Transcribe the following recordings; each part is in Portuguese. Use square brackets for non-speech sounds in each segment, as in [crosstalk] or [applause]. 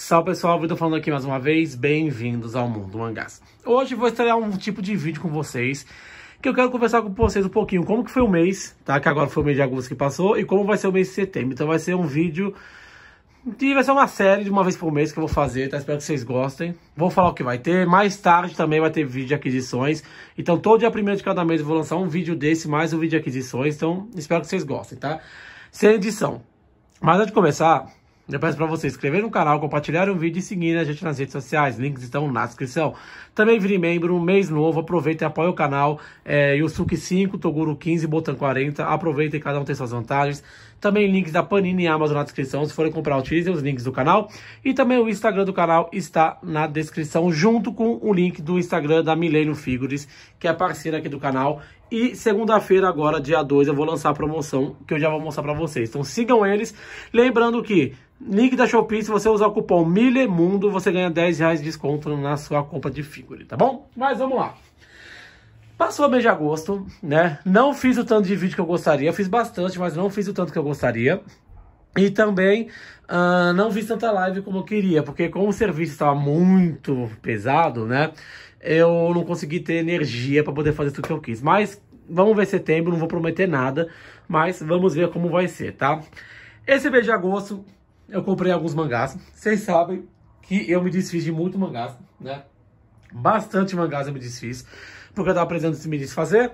Salve pessoal, Vitor falando aqui mais uma vez, bem-vindos ao Mundo Mangás. Hoje vou estrear um tipo de vídeo com vocês, que eu quero conversar com vocês um pouquinho como que foi o mês, tá? Que agora foi o mês de agosto que passou e como vai ser o mês de setembro. Então vai ser um vídeo, que vai ser uma série de uma vez por mês que eu vou fazer, tá? Espero que vocês gostem. Vou falar o que vai ter, mais tarde também vai ter vídeo de aquisições. Então todo dia primeiro de cada mês eu vou lançar um vídeo desse, mais um vídeo de aquisições, então espero que vocês gostem, tá? Sem edição. Mas antes de começar, eu peço para você inscrever no canal, compartilhar o vídeo e seguir a gente nas redes sociais. Links estão na descrição. Também vire membro, um mês novo. Aproveita e apoie o canal. É, Yusuke 5, Toguro 15, Botan 40. Aproveita e cada um tem suas vantagens. Também links da Panini e Amazon na descrição. Se forem comprar, utilizem os links do canal. E também o Instagram do canal está na descrição, junto com o link do Instagram da Milênio Figures, que é parceira aqui do canal. E segunda-feira agora, dia 2, eu vou lançar a promoção que eu já vou mostrar para vocês. Então sigam eles. Lembrando que link da Shopee, se você usar o cupom MILEMUNDO, você ganha 10 reais de desconto na sua compra de figure, tá bom? Mas vamos lá. Passou mês de agosto, né? Não fiz o tanto de vídeo que eu gostaria. fiz bastante, mas não fiz o tanto que eu gostaria. E também uh, não fiz tanta live como eu queria, porque como o serviço estava muito pesado, né? Eu não consegui ter energia para poder fazer tudo que eu quis. Mas Vamos ver setembro, não vou prometer nada, mas vamos ver como vai ser, tá? Esse mês de agosto eu comprei alguns mangás. Vocês sabem que eu me desfiz de muito mangás, né? Bastante mangás eu me desfiz, porque eu tava precisando de me desfazer.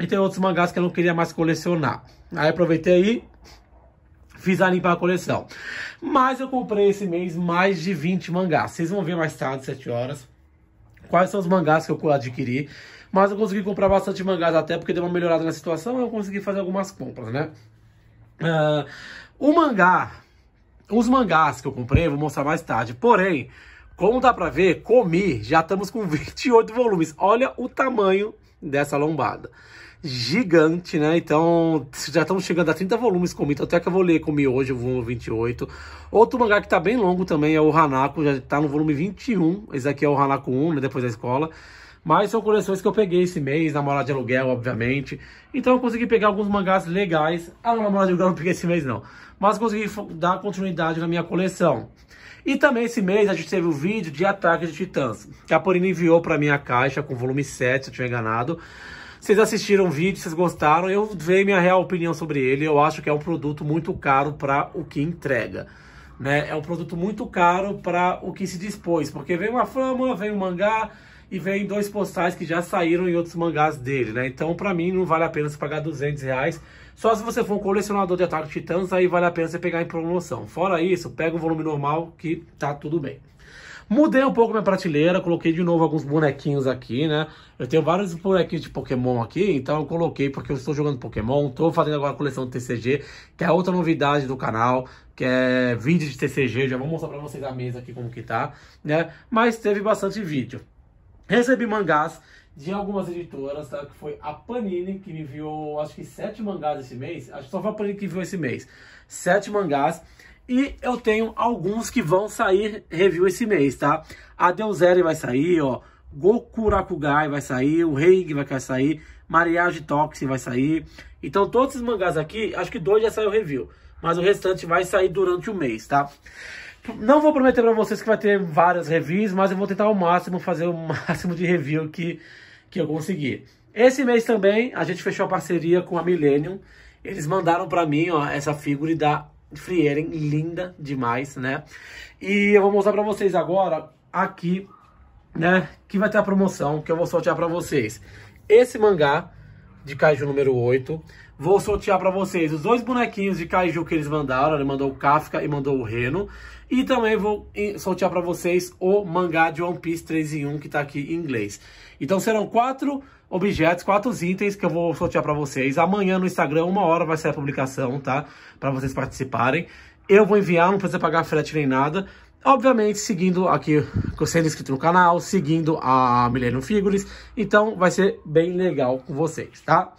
E tem outros mangás que eu não queria mais colecionar. Aí aproveitei e fiz a limpar a coleção. Mas eu comprei esse mês mais de 20 mangás. Vocês vão ver mais tarde, 7 horas, quais são os mangás que eu adquiri. Mas eu consegui comprar bastante mangás até porque deu uma melhorada na situação. Eu consegui fazer algumas compras, né? Uh, o mangá. Os mangás que eu comprei, eu vou mostrar mais tarde. Porém, como dá pra ver, comi. Já estamos com 28 [laughs] volumes. Olha o tamanho dessa lombada gigante, né? Então, já estamos chegando a 30 volumes comi então, até que eu vou ler comi hoje, o volume 28. Outro mangá que tá bem longo também é o Hanako, já tá no volume 21. Esse aqui é o Hanako 1, né? Depois da escola. Mas são coleções que eu peguei esse mês, Namorada de Aluguel, obviamente. Então eu consegui pegar alguns mangás legais. Ah, na Namorada de Aluguel eu não peguei esse mês, não. Mas consegui dar continuidade na minha coleção. E também esse mês a gente teve o um vídeo de Ataque de Titãs. Que a Porina enviou para minha caixa com volume 7, se eu tiver enganado. Vocês assistiram o vídeo, vocês gostaram. Eu dei minha real opinião sobre ele. Eu acho que é um produto muito caro para o que entrega. Né? É um produto muito caro para o que se dispôs, porque vem uma fama, vem um mangá, e vem dois postais que já saíram em outros mangás dele, né? Então, para mim, não vale a pena você pagar 200 reais. Só se você for um colecionador de Ataque Titãs, aí vale a pena você pegar em promoção. Fora isso, pega o volume normal que tá tudo bem. Mudei um pouco minha prateleira, coloquei de novo alguns bonequinhos aqui, né? Eu tenho vários bonequinhos de Pokémon aqui, então eu coloquei porque eu estou jogando Pokémon, estou fazendo agora a coleção de TCG, que é outra novidade do canal, que é vídeo de TCG, já vou mostrar pra vocês a mesa aqui como que tá, né? Mas teve bastante vídeo. Recebi mangás de algumas editoras, tá? Que foi a Panini, que me enviou acho que sete mangás esse mês. Acho que só foi a Panini que enviou esse mês. Sete mangás. E eu tenho alguns que vão sair review esse mês, tá? A Deus Zero vai sair, ó. Goku vai sair, o Reig vai sair, Mariage Toxin vai sair. Então todos esses mangás aqui, acho que dois já saiu review. Mas o restante vai sair durante o mês, tá? Não vou prometer para vocês que vai ter várias reviews, mas eu vou tentar ao máximo fazer o [laughs] máximo de review que, que eu conseguir. Esse mês também a gente fechou a parceria com a Millennium. Eles mandaram para mim ó, essa figura da Frieren, linda demais, né? E eu vou mostrar para vocês agora aqui, né, que vai ter a promoção que eu vou sortear para vocês. Esse mangá de Kaiju número 8. Vou sortear para vocês os dois bonequinhos de Kaiju que eles mandaram. Ele mandou o Kafka e mandou o Reno. E também vou sortear para vocês o mangá de One Piece 3 em 1 que está aqui em inglês. Então serão quatro objetos, quatro itens que eu vou sortear para vocês. Amanhã no Instagram, uma hora vai ser a publicação, tá? Para vocês participarem. Eu vou enviar, não precisa pagar frete nem nada. Obviamente, seguindo aqui, sendo inscrito no canal, seguindo a Millennium Figures. Então, vai ser bem legal com vocês, tá?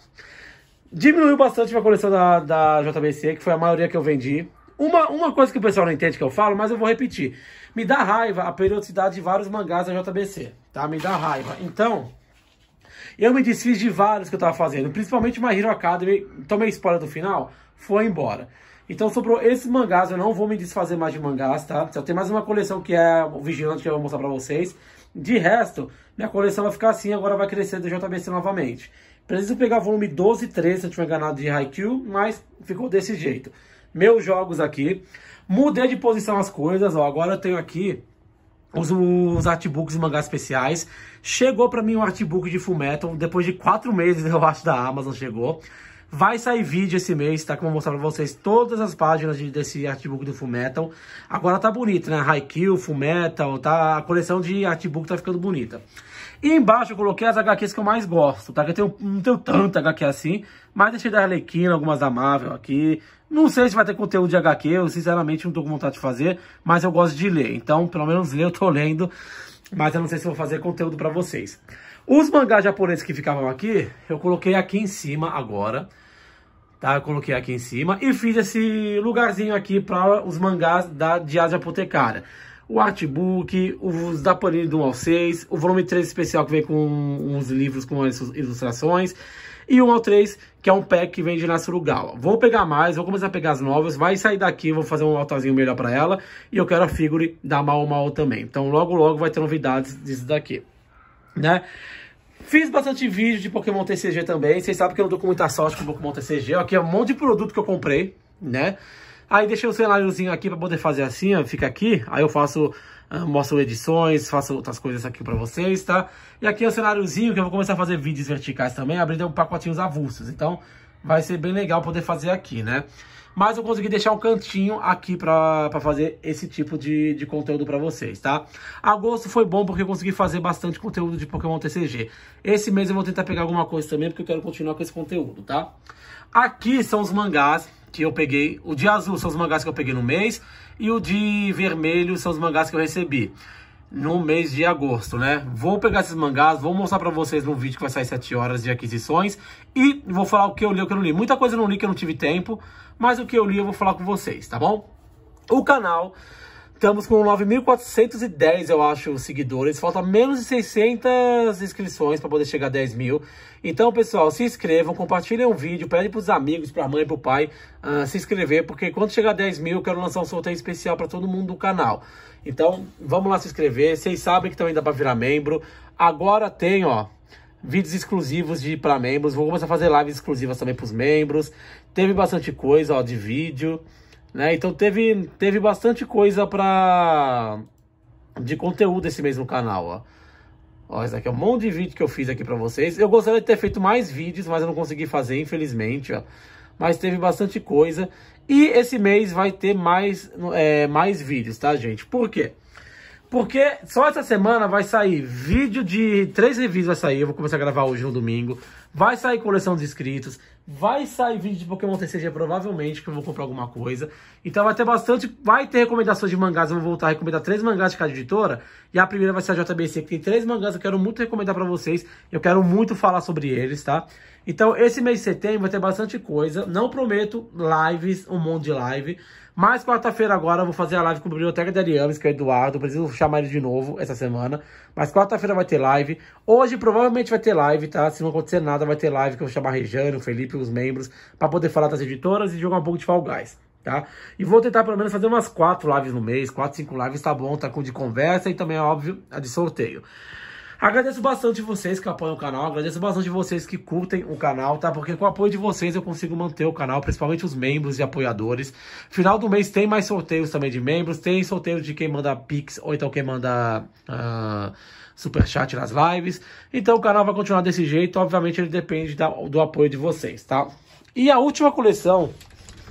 Diminuiu bastante minha coleção da, da JBC, que foi a maioria que eu vendi. Uma, uma coisa que o pessoal não entende que eu falo, mas eu vou repetir. Me dá raiva a periodicidade de vários mangás da JBC, tá? Me dá raiva. Então, eu me desfiz de vários que eu tava fazendo, principalmente My Hero Academy. Tomei spoiler do final, foi embora. Então sobrou esses mangás, eu não vou me desfazer mais de mangás, tá? Só tem mais uma coleção que é o Vigilante que eu vou mostrar pra vocês. De resto, minha coleção vai ficar assim, agora vai crescer do JBC novamente. Preciso pegar volume 12 e 13, se eu tiver enganado, de Haikyuu, mas ficou desse jeito. Meus jogos aqui. Mudei de posição as coisas, ó. Agora eu tenho aqui os, os artbooks e mangás especiais. Chegou para mim um artbook de Fullmetal, depois de quatro meses, [laughs] eu acho, da Amazon chegou. Vai sair vídeo esse mês, tá? Que eu vou mostrar pra vocês todas as páginas de, desse artbook do Fullmetal. Agora tá bonito, né? Haikyuu, Fullmetal, tá? A coleção de artbook tá ficando bonita. E embaixo eu coloquei as HQs que eu mais gosto, tá? Que eu tenho, não tenho tanto HQ assim, mas deixei da Arlequina, algumas da Marvel aqui. Não sei se vai ter conteúdo de HQ, eu sinceramente não tô com vontade de fazer, mas eu gosto de ler. Então, pelo menos ler eu tô lendo, mas eu não sei se vou fazer conteúdo pra vocês. Os mangás japoneses que ficavam aqui, eu coloquei aqui em cima agora, tá? Eu coloquei aqui em cima e fiz esse lugarzinho aqui para os mangás da Diário Apotecária. O artbook, os da Panini do 1 ao 6, o volume 3 especial que vem com uns livros com as ilustrações e 1 ao 3, que é um pack que vem de Nasurugawa. Vou pegar mais, vou começar a pegar as novas, vai sair daqui, vou fazer um altarzinho melhor para ela e eu quero a figure da Mao Mao também. Então logo logo vai ter novidades disso daqui né? Fiz bastante vídeo de Pokémon TCG também. Vocês sabem que eu não tô com muita sorte com Pokémon TCG. Aqui é um monte de produto que eu comprei, né? Aí deixei o cenáriozinho aqui para poder fazer assim, ó, fica aqui. Aí eu faço, ah, mostro edições, faço outras coisas aqui para vocês, tá? E aqui é o cenáriozinho que eu vou começar a fazer vídeos verticais também, abrindo um pacotinhos avulsos. Então vai ser bem legal poder fazer aqui, né? mas eu consegui deixar um cantinho aqui para fazer esse tipo de, de conteúdo para vocês, tá? Agosto foi bom porque eu consegui fazer bastante conteúdo de Pokémon TCG. Esse mês eu vou tentar pegar alguma coisa também, porque eu quero continuar com esse conteúdo, tá? Aqui são os mangás que eu peguei. O de azul são os mangás que eu peguei no mês e o de vermelho são os mangás que eu recebi no mês de agosto, né? Vou pegar esses mangás, vou mostrar para vocês num vídeo que vai sair 7 horas de aquisições e vou falar o que eu li e o que eu não li. Muita coisa eu não li que eu não tive tempo, mas o que eu li eu vou falar com vocês, tá bom? O canal Estamos com 9.410, eu acho, seguidores. Falta menos de 600 inscrições para poder chegar a 10 mil. Então, pessoal, se inscrevam, compartilhem o vídeo, pedem para os amigos, para a mãe, para o pai uh, se inscrever, porque quando chegar a 10 mil, eu quero lançar um sorteio especial para todo mundo do canal. Então, vamos lá se inscrever. Vocês sabem que também dá para virar membro. Agora tem, ó, vídeos exclusivos de para membros. Vou começar a fazer lives exclusivas também para os membros. Teve bastante coisa, ó, de vídeo. Né? Então teve, teve bastante coisa pra... de conteúdo esse mesmo canal, ó. Ó, esse aqui é um monte de vídeo que eu fiz aqui pra vocês. Eu gostaria de ter feito mais vídeos, mas eu não consegui fazer, infelizmente, ó. Mas teve bastante coisa. E esse mês vai ter mais, é, mais vídeos, tá, gente? Por quê? Porque só essa semana vai sair vídeo de três reviews vai sair. Eu vou começar a gravar hoje no domingo. Vai sair coleção de inscritos. Vai sair vídeo de Pokémon TCG provavelmente, que eu vou comprar alguma coisa. Então vai ter bastante, vai ter recomendações de mangás, eu vou voltar a recomendar três mangás de cada editora. E a primeira vai ser a JBC, que tem três mangás que eu quero muito recomendar para vocês. Eu quero muito falar sobre eles, tá? Então esse mês de setembro vai ter bastante coisa. Não prometo lives, um monte de live. Mas quarta-feira agora eu vou fazer a live com a Biblioteca de Ariames, que é o Eduardo. preciso chamar ele de novo essa semana. Mas quarta-feira vai ter live. Hoje provavelmente vai ter live, tá? Se não acontecer nada, vai ter live que eu vou chamar Rejane, o Felipe, entre os membros para poder falar das editoras e jogar um pouco de Fall Guys. Tá? E vou tentar pelo menos fazer umas quatro lives no mês, quatro, cinco lives, tá bom, tá com de conversa e também, é óbvio, a de sorteio. Agradeço bastante vocês que apoiam o canal, agradeço bastante vocês que curtem o canal, tá? Porque com o apoio de vocês eu consigo manter o canal, principalmente os membros e apoiadores. Final do mês tem mais sorteios também de membros, tem sorteio de quem manda Pix ou então quem manda uh, Superchat nas lives. Então o canal vai continuar desse jeito, obviamente ele depende da, do apoio de vocês, tá? E a última coleção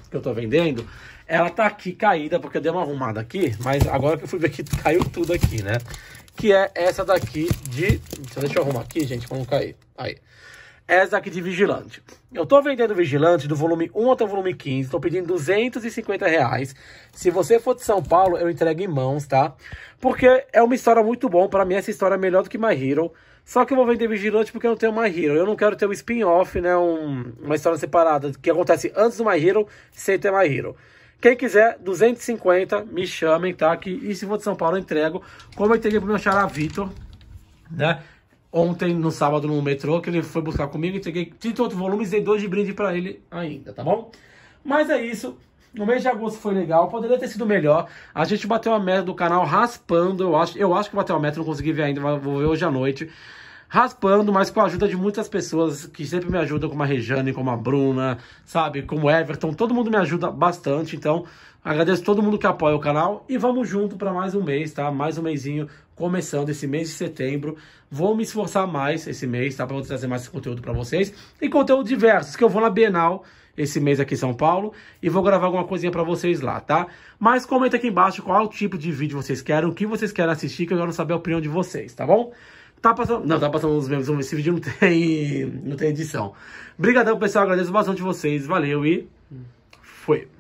que eu tô vendendo ela tá aqui caída, porque eu dei uma arrumada aqui, mas agora que eu fui ver que caiu tudo aqui, né? que é essa daqui de... Deixa eu arrumar aqui, gente, pra não cair. Aí. Essa aqui de Vigilante. Eu tô vendendo Vigilante do volume 1 até o volume 15. Tô pedindo 250 reais. Se você for de São Paulo, eu entrego em mãos, tá? Porque é uma história muito bom. Pra mim, essa história é melhor do que My Hero. Só que eu vou vender Vigilante porque eu não tenho My Hero. Eu não quero ter um spin-off, né? Um, uma história separada que acontece antes do My Hero, sem ter My Hero. Quem quiser, 250, me chamem, tá? Que, e se for de São Paulo, eu entrego. Como eu entreguei pro meu xará Vitor, né? Ontem, no sábado, no metrô, que ele foi buscar comigo, entreguei 38 volumes e dei dois de brinde para ele ainda, tá bom? Mas é isso. No mês de agosto foi legal, poderia ter sido melhor. A gente bateu a meta do canal raspando, eu acho, eu acho que bateu a meta, não consegui ver ainda, vou ver hoje à noite raspando, mas com a ajuda de muitas pessoas que sempre me ajudam, como a Rejane, como a Bruna, sabe, como o Everton, todo mundo me ajuda bastante, então agradeço todo mundo que apoia o canal e vamos junto para mais um mês, tá? Mais um mêsinho começando esse mês de setembro. Vou me esforçar mais esse mês, tá? Para trazer mais conteúdo para vocês e conteúdo diversos que eu vou na Bienal esse mês aqui em São Paulo e vou gravar alguma coisinha para vocês lá, tá? Mas comenta aqui embaixo qual tipo de vídeo vocês querem, o que vocês querem assistir, que eu quero saber a opinião de vocês, tá bom? Tá passando. Não, tá passando os memes. Esse vídeo não tem, não tem edição. Obrigadão, pessoal. Agradeço bastante vocês. Valeu e. Foi.